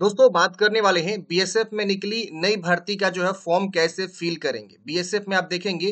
दोस्तों बात करने वाले हैं बीएसएफ में निकली नई भर्ती का जो है फॉर्म कैसे फिल करेंगे बीएसएफ में आप देखेंगे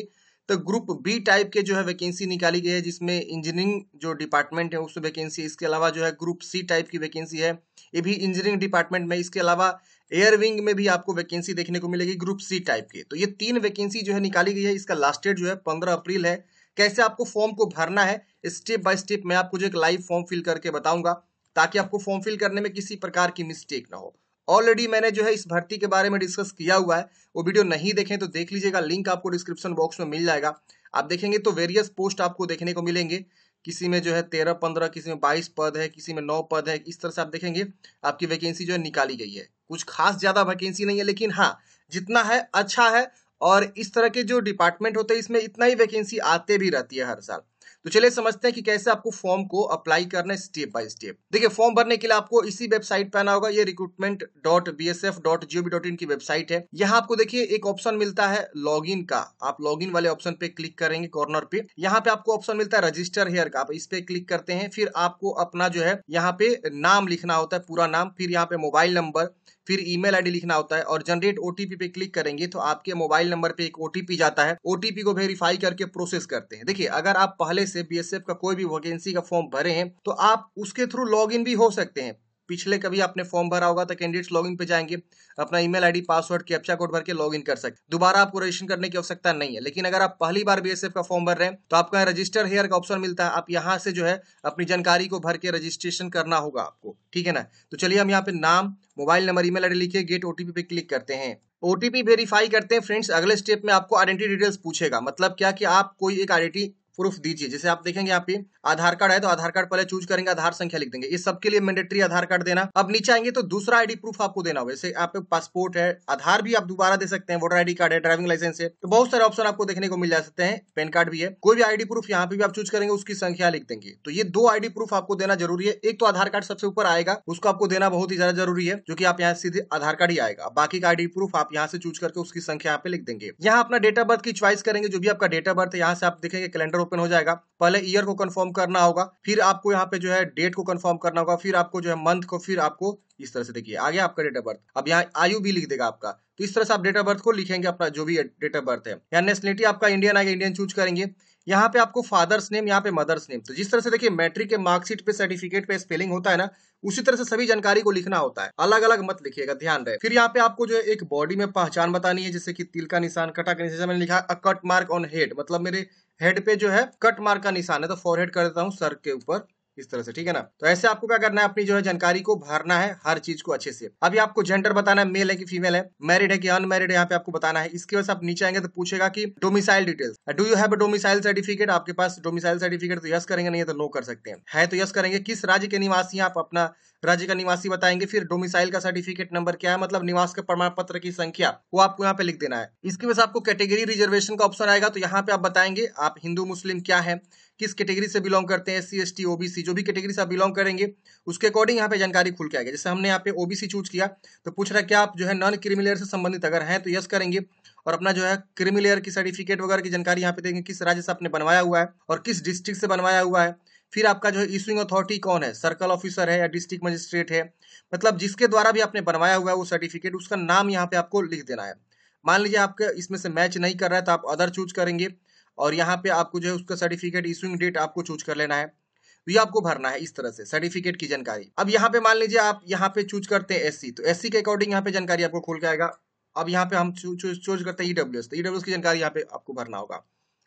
तो ग्रुप बी टाइप के जो है वैकेंसी निकाली गई है जिसमें इंजीनियरिंग जो डिपार्टमेंट है उस वैकेंसी इसके अलावा जो है ग्रुप सी टाइप की वैकेंसी है ये भी इंजीनियरिंग डिपार्टमेंट में इसके अलावा एयर विंग में भी आपको वैकेंसी देखने को मिलेगी ग्रुप सी टाइप की तो ये तीन वैकेंसी जो है निकाली गई है इसका लास्ट डेट जो है पंद्रह अप्रैल है कैसे आपको फॉर्म को भरना है स्टेप बाय स्टेप मैं आपको जो एक लाइव फॉर्म फिल करके बताऊंगा ताकि आपको फॉर्म फिल करने में किसी प्रकार की मिस्टेक ना हो ऑलरेडी मैंने जो है इस भर्ती के बारे में डिस्कस किया हुआ है वो वीडियो नहीं देखें तो देख लीजिएगा लिंक आपको डिस्क्रिप्शन बॉक्स में मिल जाएगा आप देखेंगे तो वेरियस पोस्ट आपको देखने को मिलेंगे किसी में जो है तेरह पंद्रह किसी में बाईस पद है किसी में नौ पद है इस तरह से आप देखेंगे आपकी वैकेंसी जो है निकाली गई है कुछ खास ज़्यादा वैकेंसी नहीं है लेकिन हाँ जितना है अच्छा है और इस तरह के जो डिपार्टमेंट होते हैं इसमें इतना ही वैकेंसी आते भी रहती है हर साल तो चलिए समझते हैं कि कैसे आपको फॉर्म को अप्लाई करना है स्टेप बाय स्टेप देखिए फॉर्म भरने के लिए आपको इसी वेबसाइट पर आना होगा ये recruitment dot B S F dot gov dot in की वेबसाइट है यहाँ आपको देखिए एक ऑप्शन मिलता है लॉग इन का आप लॉग इन वाले ऑप्शन पे क्लिक करेंगे कॉर्नर पे यहाँ पे आपको ऑप्शन मिलता है रजिस्टर हेयर का आप इस पे क्लिक करते हैं फिर आपको अपना जो है यहाँ पे नाम लिखना होता है पूरा नाम फिर यहाँ पे मोबाइल नंबर फिर ईमेल आईडी लिखना होता है और जनरेट ओटीपी पे क्लिक करेंगे तो आपके मोबाइल नंबर पे एक ओटीपी जाता है ओटीपी को वेरीफाई करके प्रोसेस करते हैं देखिए अगर आप पहले पहले से बीएसएफ का कोई भी वैकेंसी का फॉर्म भरे हैं तो आप उसके थ्रू लॉग भी हो सकते हैं पिछले कभी आपने फॉर्म भरा होगा तो कैंडिडेट्स लॉगिन पे जाएंगे अपना email ID password captcha code भर के लॉगिन कर सकते दोबारा आपको रजिस्ट्रेशन करने की आवश्यकता नहीं है लेकिन अगर आप पहली बार बीएसएफ का फॉर्म भर रहे हैं तो आपका रजिस्टर हेयर का ऑप्शन मिलता है आप यहाँ से जो है अपनी जानकारी को भर के रजिस्ट्रेशन करना होगा आपको ठीक है ना तो चलिए हम यहाँ पे नाम मोबाइल नंबर ईमेल आईडी लिखे गेट ओटीपी पे क्लिक करते हैं ओटीपी वेरीफाई करते हैं फ्रेंड्स अगले स्टेप में आपको आइडेंटिटी डिटेल्स पूछेगा मतलब क्या कि आप कोई एक आइडेंटिटी प्रूफ दीजिए जैसे आप देखेंगे यहाँ आधार कार्ड है तो आधार कार्ड पहले चूज करेंगे आधार संख्या लिख देंगे इस सबके लिए मैंडेटरी आधार कार्ड देना अब नीचे आएंगे तो दूसरा आईडी प्रूफ आपको देना होगा जैसे आपके पासपोर्ट है आधार भी आप दोबारा दे सकते हैं वोटर आईडी कार्ड है ड्राइविंग लाइसेंस है तो बहुत सारे ऑप्शन आपको देखने को मिल जा सकते हैं पेन कार्ड भी है कोई भी आईडी प्रूफ यहाँ पे भी आप चूज करेंगे उसकी संख्या लिख देंगे तो ये दो आईडी प्रूफ आपको देना जरूरी है एक तो आधार कार्ड सबसे ऊपर आएगा उसको आपको देना बहुत ही ज्यादा जरूरी है जो की आप यहाँ सीधे आधार कार्ड ही आएगा बाकी का आई प्रूफ आप यहाँ से चूज करके उसकी संख्या यहाँ पे लिख देंगे यहाँ अपना डेट ऑफ बर्थ की चॉइस करेंगे जो भी आपका डेट ऑफ बर्थ है यहाँ से आप देखेंगे कैलेंडर ओपन हो जाएगा पहले ईयर को कंफर्म करना होगा फिर आपको यहाँ पे जो है डेट को कंफर्म करना होगा फिर आपको जो है मंथ को फिर आपको इस तरह से देखिए आगे आपका डेट ऑफ बर्थ अब यहाँ आयु भी लिख देगा आपका तो इस तरह से आप डेट ऑफ बर्थ को लिखेंगे अपना जो भी डेट ऑफ बर्थ है या नेशनलिटी आपका इंडियन आएगा इंडियन चूज करेंगे यहाँ पे आपको फादर्स नेम यहाँ पे मदर्स नेम तो जिस तरह से देखिए मैट्रिक के मार्कशीट पे सर्टिफिकेट पे स्पेलिंग होता है ना उसी तरह से सभी जानकारी को लिखना होता है अलग अलग मत लिखिएगा ध्यान रहे फिर यहाँ पे आपको जो एक बॉडी में पहचान बतानी है जैसे कि तिल का निशान कटा का निशान मैंने लिखा कट मार्क ऑन हेड मतलब मेरे हेड पे जो है कट मार्क का निशान है तो फॉरहेड कर देता हूँ सर के ऊपर इस तरह से ठीक है ना तो ऐसे आपको क्या करना है अपनी जो है जानकारी को भरना है हर चीज को अच्छे से अभी आपको जेंडर बताना है मेल है कि फीमेल है मैरिड है कि अनमेरिड है यहाँ पे आपको बताना है इसके वजह से आप नीचे आएंगे तो पूछेगा कि domicile details do you have domicile certificate आपके पास डोमिसाइल सर्टिफिकेट तो यस करेंगे नहीं तो नो कर सकते हैं है तो यस करेंगे किस राज्य के निवासी आप अपना राज्य का निवासी बताएंगे फिर डोमिसाइल का सर्टिफिकेट नंबर क्या है मतलब निवास के प्रमाण पत्र की संख्या वो आपको यहाँ पे लिख देना है इसके वजह आपको कैटेगरी रिजर्वेशन का ऑप्शन आएगा तो यहाँ पे आप बताएंगे आप हिंदू मुस्लिम क्या है किस कैटेगरी से बिलोंग करते हैं S C S T OBC जो भी कैटेगरी से आप बिलोंग करेंगे उसके अकॉर्डिंग यहाँ पे जानकारी खुल के आएगी जैसे हमने यहाँ पे ओबीसी चूज किया तो पूछ रहा है क्या आप जो है नॉन क्रिमिलेयर से संबंधित अगर हैं तो यस करेंगे और अपना जो है क्रिमिलेयर की सर्टिफिकेट वगैरह की जानकारी यहाँ पे देंगे किस राज्य से आपने बनवाया हुआ है और किस डिस्ट्रिक्ट से बनवाया हुआ है फिर आपका जो है इशूइंग अथॉरिटी कौन है सर्कल ऑफिसर है या डिस्ट्रिक्ट मजिस्ट्रेट है मतलब जिसके द्वारा भी आपने बनवाया हुआ है वो सर्टिफिकेट उसका नाम यहाँ पे आपको लिख देना है मान लीजिए आपका इसमें से मैच नहीं कर रहा है तो आप अदर चूज करेंगे और यहाँ पे आपको जो है उसका सर्टिफिकेट इशूइंग डेट आपको चूज कर लेना है ये आपको भरना है इस तरह से सर्टिफिकेट की जानकारी अब यहाँ पे मान लीजिए आप यहाँ पे चूज करते हैं एससी तो एससी के अकॉर्डिंग यहाँ पे जानकारी आपको खोल के आएगा अब यहाँ पे हम चूज करते हैं ईडब्ल्यू e एस तो ईडब्ल्यू e की जानकारी यहाँ पे आपको भरना होगा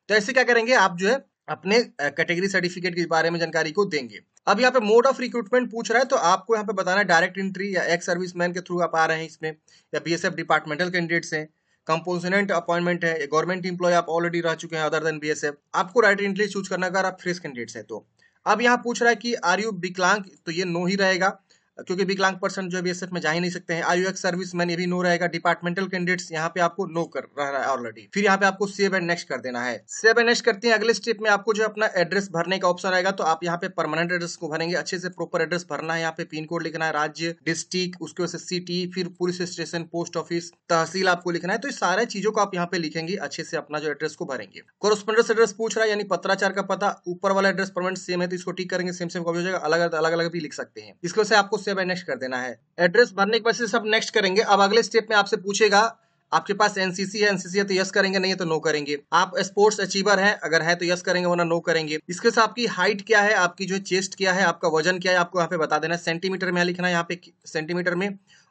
तो ऐसे क्या करेंगे आप जो है अपने कैटेगरी सर्टिफिकेट के बारे में जानकारी को देंगे अब यहाँ पे मोड ऑफ रिक्रूटमेंट पूछ रहा है तो आपको यहाँ पे बताना है डायरेक्ट एंट्री या एक्स सर्विस मैन के थ्रू आप आ रहे हैं इसमें या बी डिपार्टमेंटल कैंडिडेट्स हैं कंपोजनेंट अपॉइंटमेंट है गवर्नमेंट इंप्लॉय आप ऑलरेडी रह चुके हैं अदर देन बीएसएफ आपको डायरेक्ट एंट्री चूज करना अगर आप फ्रेश कैंडिडेट्स हैं तो अब यहाँ पूछ रहा है कि आर यू विकलांग तो ये नो ही रहेगा क्योंकि विकलांग पर्सन जो है बी में जा ही नहीं सकते हैं आयु एक्स सर्विस मैन ये भी नो रहेगा डिपार्टमेंटल कैंडिडेट्स यहाँ पे आपको नो कर रह रहा है ऑलरेडी फिर यहाँ पे आपको सेव एंड नेक्स्ट कर देना है सेव एंड नेक्स्ट करते हैं अगले स्टेप में आपको जो अपना एड्रेस भरने का ऑप्शन आएगा तो आप यहाँ पे परमानेंट एड्रेस को भरेंगे अच्छे से प्रॉपर एड्रेस भरना है यहाँ पे पिन कोड लिखना है राज्य डिस्ट्रिक्ट उसके वजह से सिटी फिर पुलिस स्टेशन पोस्ट ऑफिस तहसील आपको लिखना है तो सारे चीजों को आप यहाँ पे लिखेंगे अच्छे से अपना जो एड्रेस को भरेंगे कोरोस्पोंडेंस एड्रेस पूछ रहा है यानी पत्राचार का पता ऊपर वाला एड्रेस परमानेंट सेम है तो इसको टिक करेंगे सेम सेम कॉपी हो जाएगा अलग अलग अलग भी लिख सकते हैं इसके वजह से आपको स्टेप है नेक्स्ट कर देना है एड्रेस भरने के बाद से सब नेक्स्ट करेंगे अब अगले स्टेप में आपसे पूछेगा आपके पास एनसीसी है एनसीसी है तो यस करेंगे नहीं है तो नो करेंगे आप स्पोर्ट्स अचीवर हैं अगर है तो यस करेंगे वरना नो करेंगे इसके साथ आपकी हाइट क्या है आपकी जो चेस्ट क्या है आपका वजन क्या है आपको यहाँ पे बता देना है सेंटीमीटर में लिखना है यहाँ पे सेंटीमीटर में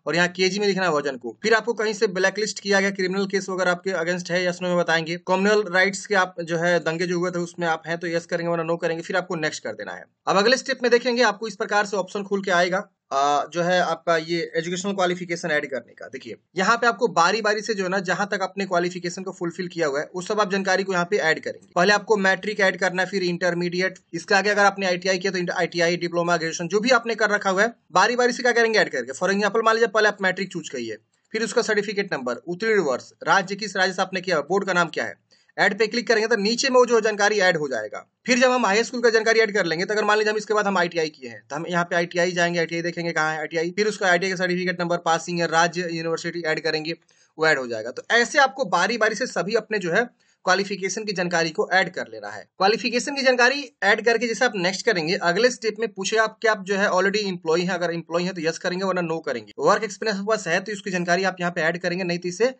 और यहाँ केजी में लिखना है वजन को फिर आपको कहीं से ब्लैकलिस्ट किया गया क्रिमिनल केस वगैरह आपके अगेंस्ट है यस नो में बताएंगे कॉम्युनल राइट्स के आप जो है दंगे जो हुए थे उसमें आप हैं तो यस करेंगे वरना नो करेंगे फिर आपको नेक्स्ट कर देना है अब अगले स्टेप में देखेंगे आपको इस प्रकार से ऑप्शन खुल के आएगा जो है आपका ये एजुकेशनल क्वालिफिकेशन ऐड करने का देखिए यहाँ पे आपको बारी बारी से जो है ना जहां तक अपने क्वालिफिकेशन को फुलफिल किया हुआ है उस सब आप जानकारी को यहाँ पे ऐड करेंगे पहले आपको मैट्रिक ऐड करना है फिर इंटरमीडिएट इसके आगे अगर आपने आईटीआई किया तो आईटीआई डिप्लोमा ग्रेजुएशन जो भी आपने कर रखा हुआ है बारी बारी से क्या करेंगे ऐड करके फॉर एग्जाम्पल मान लीजिए पहले आप मैट्रिक चूज करिए फिर उसका सर्टिफिकेट नंबर उत्तीर्ण वर्ष राज्य किस राज्य से आपने किया बोर्ड का नाम क्या है ऐड पे क्लिक करेंगे तो नीचे में वो जो जानकारी ऐड हो जाएगा फिर जब हम हाई स्कूल का जानकारी ऐड कर लेंगे तो अगर मान लीजिए हम इसके बाद हम आई किए हैं तो हम यहाँ पे आई जाएंगे आई देखेंगे कहाँ है आई फिर उसका आई का सर्टिफिकेट नंबर पासिंग या राज्य यूनिवर्सिटी ऐड करेंगे वो ऐड हो जाएगा तो ऐसे आपको बारी बारी से सभी अपने जो है क्वालिफिकेशन की जानकारी को ऐड कर लेना है क्वालिफिकेशन की जानकारी ऐड करके जैसे आप नेक्स्ट करेंगे अगले स्टेप में पूछे आप क्या आप जो है ऑलरेडी इम्प्लॉय हैं अगर इम्प्लॉय तो है तो यस करेंगे वरना नो करेंगे वर्क एक्सपीरियंस पास है तो इसकी जानकारी आप यहाँ पे ऐड करेंगे नहीं तो इसे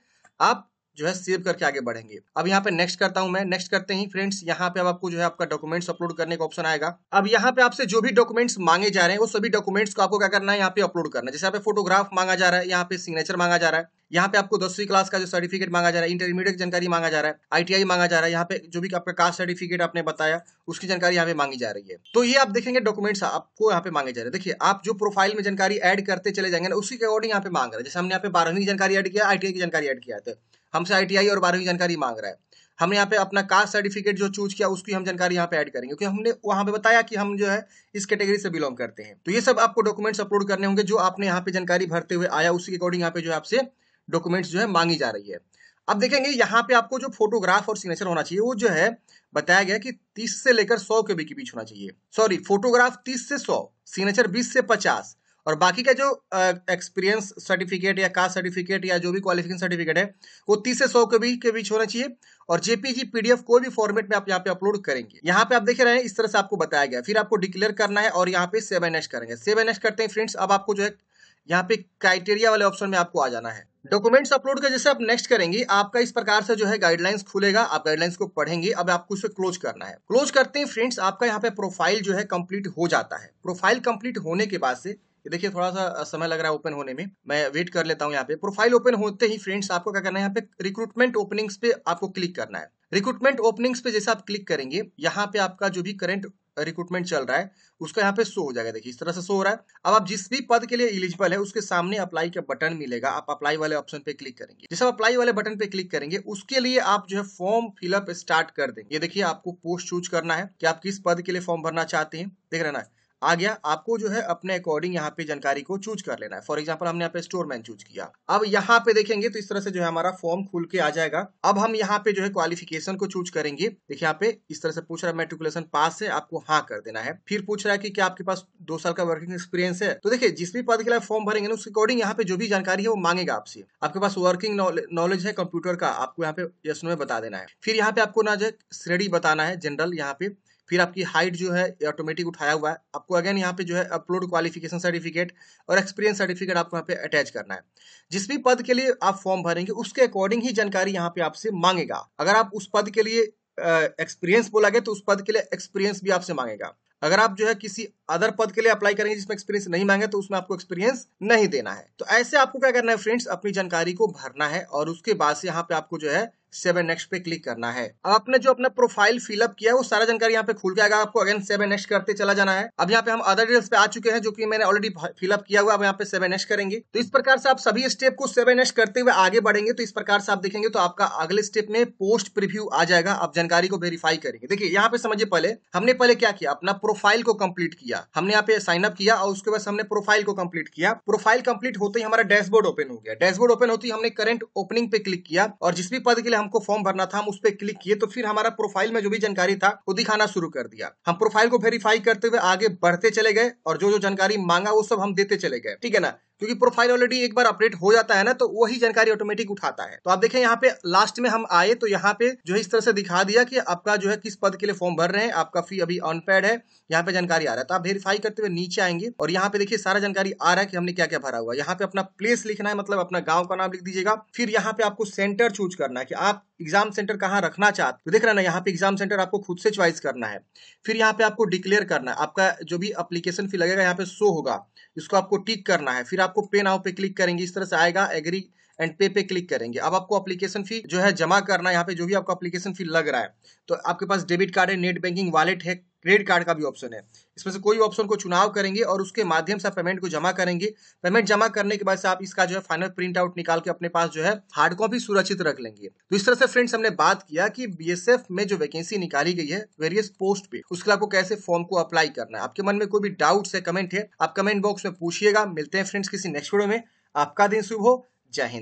आप जो है सेव करके आगे बढ़ेंगे अब यहाँ पे नेक्स्ट करता हूँ मैं नेक्स्ट करते ही फ्रेंड्स यहाँ पे अब आपको जो है आपका डॉक्यूमेंट्स अपलोड करने का ऑप्शन आएगा अब यहाँ पे आपसे जो भी डॉक्यूमेंट्स मांगे जा रहे हैं वो सभी डॉक्यूमेंट्स को आपको क्या करना है यहाँ पे अपलोड करना है जैसे यहाँ पे फोटोग्राफ मांगा जा रहा है यहाँ पे सिग्नेचर मांगा जा रहा है यहाँ पे आपको दसवीं क्लास का जो सर्टिफिकेट मांगा जा रहा है इंटरमीडिएट जानकारी मांगा जा रहा है आईटीआई मांगा जा रहा है यहाँ पे जो भी आपका कास्ट सर्टिफिकेट आपने बताया उसकी जानकारी यहाँ पे मांगी जा रही है तो ये आप देखेंगे डॉक्यूमेंट्स आपको यहाँ पे मांगे जा रहे हैं देखिए आप जो प्रोफाइल में जानकारी एड करते चले जाएंगे ना उसी अकॉर्डिंग यहाँ पे मांग रहे हैं जैसे हमने यहाँ पे बारहवीं की जानकारी एड किया आई की जानकारी एड किया था हमसे आई और बारहवीं जानकारी मांग रहा है हमने यहाँ पे अपना कास्ट सर्टिफिकेट जो चूज किया उसकी हम जानकारी यहाँ पे ऐड करेंगे क्योंकि हमने वहाँ पे बताया कि हम जो है इस कैटेगरी से बिलोंग करते हैं तो ये सब आपको डॉक्यूमेंट्स अपलोड करने होंगे जो आपने यहाँ पे जानकारी भरते हुए आया उसी अकॉर्डिंग यहाँ पे जो आपसे डॉक्यूमेंट्स जो है मांगी जा रही है अब देखेंगे यहाँ पे आपको जो फोटोग्राफ और सिग्नेचर होना चाहिए वो जो है बताया गया कि 30 से लेकर 100 के बीच होना चाहिए सॉरी फोटोग्राफ 30 से 100 सिग्नेचर 20 से 50 और बाकी का जो एक्सपीरियंस सर्टिफिकेट या कास्ट सर्टिफिकेट या जो भी क्वालिफिकेशन सर्टिफिकेट है वो तीस से सौ के बीच के बीच होना चाहिए और जेपीजी पीडीएफ कोई भी फॉर्मेट में आप यहाँ पे अपलोड करेंगे यहाँ पे आप देख रहे हैं इस तरह से आपको बताया गया फिर आपको डिक्लेयर करना है और यहाँ पे सेवन एन करेंगे सेवन एन करते हैं फ्रेंड्स अब आपको जो है यहाँ पे क्राइटेरिया वाले ऑप्शन में आपको आ जाना है डॉक्यूमेंट्स अपलोड का जैसे आप नेक्स्ट करेंगे आपका इस प्रकार से जो है गाइडलाइंस खुलेगा आप गाइडलाइंस को पढ़ेंगे अब आपको इसे क्लोज करना है क्लोज करते हैं फ्रेंड्स आपका यहाँ पे प्रोफाइल जो है कंप्लीट हो जाता है प्रोफाइल कंप्लीट होने के बाद से देखिए थोड़ा सा समय लग रहा है ओपन होने में मैं वेट कर लेता हूँ यहाँ पे प्रोफाइल ओपन होते ही फ्रेंड्स आपको क्या करना है यहाँ पे रिक्रूटमेंट ओपनिंग्स पे आपको क्लिक करना है रिक्रूटमेंट ओपनिंग्स पे जैसे आप क्लिक करेंगे यहाँ पे आपका जो भी करंट रिक्रूटमेंट चल रहा है उसका यहाँ पे शो हो जाएगा देखिए इस तरह से शो हो रहा है अब आप जिस भी पद के लिए एलिजिबल है उसके सामने अप्लाई का बटन मिलेगा आप अप्लाई वाले ऑप्शन पे क्लिक करेंगे जैसे आप अप्लाई वाले बटन पे क्लिक करेंगे उसके लिए आप जो है फॉर्म फिलअप स्टार्ट कर देंगे ये देखिए आपको पोस्ट चूज करना है कि आप किस पद के लिए फॉर्म भरना चाहते हैं देख रहे ना आ गया आपको जो है अपने अकॉर्डिंग यहाँ पे जानकारी को चूज कर लेना है फॉर एग्जाम्पल हमने यहाँ पे स्टोरमैन चूज किया अब यहाँ पे देखेंगे तो इस तरह से जो है हमारा फॉर्म खुल के आ जाएगा अब हम यहाँ पे जो है क्वालिफिकेशन को चूज करेंगे देखिए यहाँ पे इस तरह से पूछ रहा है मेट्रिकुलेशन पास है आपको हाँ कर देना है फिर पूछ रहा है की क्या आपके पास दो साल का वर्किंग एक्सपीरियंस है तो देखिये जिस भी पद के लिए फॉर्म भरेंगे ना उसके अकॉर्डिंग यहाँ पे जो भी जानकारी है वो मांगेगा आपसे आपके पास वर्किंग नॉलेज है कंप्यूटर का आपको यहाँ पे यस में बता देना है फिर यहाँ पे आपको ना जो श्रेणी बताना है जनरल यहाँ पे फिर आपकी हाइट जो है ऑटोमेटिक उठाया हुआ है आपको अगेन यहाँ पे जो है अपलोड क्वालिफिकेशन सर्टिफिकेट और एक्सपीरियंस सर्टिफिकेट आपको यहाँ पे अटैच करना है जिस भी पद के लिए आप फॉर्म भरेंगे उसके अकॉर्डिंग ही जानकारी यहाँ पे आपसे मांगेगा अगर आप उस पद के लिए एक्सपीरियंस बोला गया तो उस पद के लिए एक्सपीरियंस भी आपसे मांगेगा अगर आप जो है किसी अदर पद के लिए अप्लाई करेंगे जिसमें एक्सपीरियंस नहीं मांगे तो उसमें आपको एक्सपीरियंस नहीं देना है तो ऐसे आपको क्या करना है फ्रेंड्स अपनी जानकारी को भरना है और उसके बाद से यहाँ पे आपको जो है सेवन नेक्स्ट पे क्लिक करना है अब आपने जो अपना प्रोफाइल फिलअप किया वो सारा जानकारी यहाँ पे खुल के आएगा आपको अगेन सेवन नेक्स्ट करते चला जाना है अब यहाँ पे हम अदर डिटेल्स पे आ चुके हैं जो कि मैंने ऑलरेडी फिलअप किया हुआ अब यहाँ पे सेवन नेक्स्ट करेंगे तो इस प्रकार से आप सभी स्टेप को सेवन नेक्स्ट करते हुए आगे बढ़ेंगे तो इस प्रकार से आप देखेंगे तो आपका अगले स्टेप में पोस्ट प्रिव्यू आ जाएगा आप जानकारी को वेरीफाई करेंगे देखिए यहाँ पे समझिए पहले हमने पहले क्या किया अपना प्रोफाइल को कम्प्लीट किया हमने यहाँ पे साइन अप किया और उसके बाद हमने प्रोफाइल को कम्प्लीट किया प्रोफाइल कम्प्लीट होते ही हमारा डैशबोर्ड ओपन हो गया डैशबोर्ड ओपन होती हमने करंट ओपनिंग पे क्लिक किया और जिस भी पद के लिए हमको फॉर्म भरना था हम उस पर क्लिक किए तो फिर हमारा प्रोफाइल में जो भी जानकारी था वो दिखाना शुरू कर दिया हम प्रोफाइल को वेरीफाई करते हुए आगे बढ़ते चले गए और जो जो जानकारी मांगा वो सब हम देते चले गए ठीक है ना क्योंकि प्रोफाइल ऑलरेडी एक बार अपडेट हो जाता है ना तो वही जानकारी ऑटोमेटिक उठाता है तो आप देखें यहाँ पे लास्ट में हम आए तो यहाँ पे जो है इस तरह से दिखा दिया कि आपका जो है किस पद के लिए फॉर्म भर रहे हैं आपका फी अभी अनपेड है यहाँ पे जानकारी आ रहा है तो आप वेरीफाई करते हुए नीचे आएंगे और यहाँ पे देखिए सारा जानकारी आ रहा है कि हमने क्या क्या भरा हुआ यहाँ पे अपना प्लेस लिखना है मतलब अपना गाँव का नाम लिख दीजिएगा फिर यहाँ पे आपको सेंटर चूज करना है कि आप एग्जाम सेंटर कहाँ रखना चाहते तो देख रहे ना यहाँ पे एग्जाम सेंटर आपको खुद से च्वाइस करना है फिर यहाँ पे आपको डिक्लेयर करना है आपका जो भी अप्लीकेशन फी लगेगा यहाँ पे शो होगा इसको आपको टिक करना है फिर आपको पे नाउ पे क्लिक करेंगे इस तरह से आएगा एग्री एंड पे पे क्लिक करेंगे अब आपको एप्लीकेशन फी जो है जमा करना है यहाँ पे जो भी आपको एप्लीकेशन फी लग रहा है तो आपके पास डेबिट कार्ड है नेट बैंकिंग वॉलेट है क्रेडिट कार्ड का भी ऑप्शन है इसमें से कोई ऑप्शन को चुनाव करेंगे और उसके माध्यम से पेमेंट को जमा करेंगे पेमेंट जमा करने के बाद से आप इसका जो है फाइनल प्रिंट आउट निकाल के अपने पास जो है हार्ड कॉपी सुरक्षित रख लेंगे तो इस तरह से फ्रेंड्स हमने बात किया कि बीएसएफ में जो वैकेंसी निकाली गई है वेरियस पोस्ट पे उसके लिए आपको कैसे फॉर्म को अप्लाई करना है आपके मन में कोई भी डाउट है कमेंट है आप कमेंट बॉक्स में पूछिएगा मिलते हैं फ्रेंड्स किसी नेक्स्ट वीडियो में आपका दिन शुभ हो जय हिंद